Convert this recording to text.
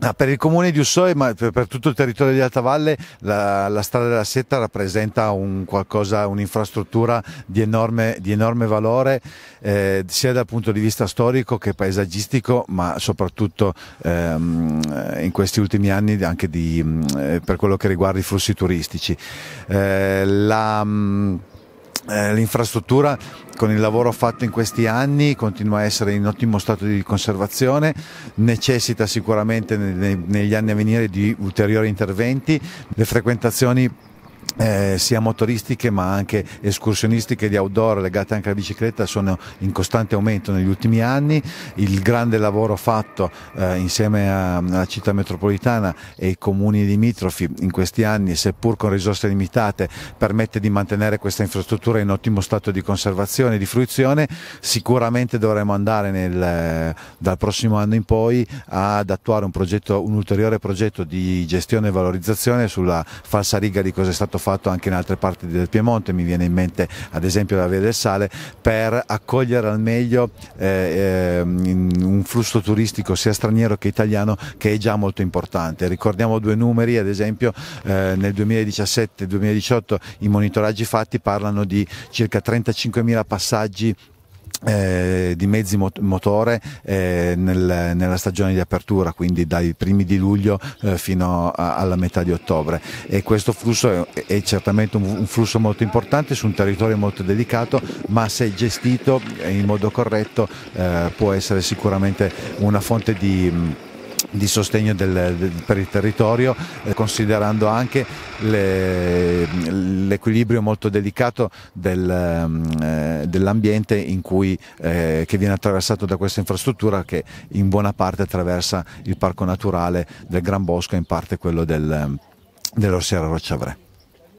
Ah, per il comune di Ussoe, ma per, per, tutto il territorio di Altavalle, la, la strada della Setta rappresenta un'infrastruttura un di, di enorme, valore, eh, sia dal punto di vista storico che paesaggistico, ma soprattutto ehm, eh, in questi ultimi anni anche di, mm, eh, per quello che riguarda i flussi turistici. Eh, la, mm, eh, l'infrastruttura con il lavoro fatto in questi anni continua a essere in ottimo stato di conservazione, necessita sicuramente negli anni a venire di ulteriori interventi, le frequentazioni eh, sia motoristiche ma anche escursionistiche di outdoor legate anche alla bicicletta sono in costante aumento negli ultimi anni, il grande lavoro fatto eh, insieme a, alla città metropolitana e ai comuni limitrofi in questi anni seppur con risorse limitate permette di mantenere questa infrastruttura in ottimo stato di conservazione e di fruizione, sicuramente dovremo andare nel, eh, dal prossimo anno in poi ad attuare un, progetto, un ulteriore progetto di gestione e valorizzazione sulla falsa riga di cosa è stato fatto fatto anche in altre parti del Piemonte, mi viene in mente ad esempio la Via del Sale, per accogliere al meglio eh, ehm, un flusso turistico sia straniero che italiano che è già molto importante. Ricordiamo due numeri, ad esempio eh, nel 2017-2018 i monitoraggi fatti parlano di circa 35.000 passaggi eh, di mezzi mot- motore eh, nel, nella stagione di apertura, quindi dai primi di luglio eh, fino a, alla metà di ottobre. E questo flusso è, è certamente un, un, flusso molto importante su un territorio molto delicato, ma se gestito in modo corretto eh, può essere sicuramente una fonte di... Mh, di sostegno del, del, per il territorio, eh, considerando anche l'equilibrio molto delicato del, ehm, eh, dell'ambiente eh, che viene attraversato da questa infrastruttura che in buona parte attraversa il parco naturale del Gran Bosco e in parte quello del, ehm, dell'Orsiera Rocciavrè.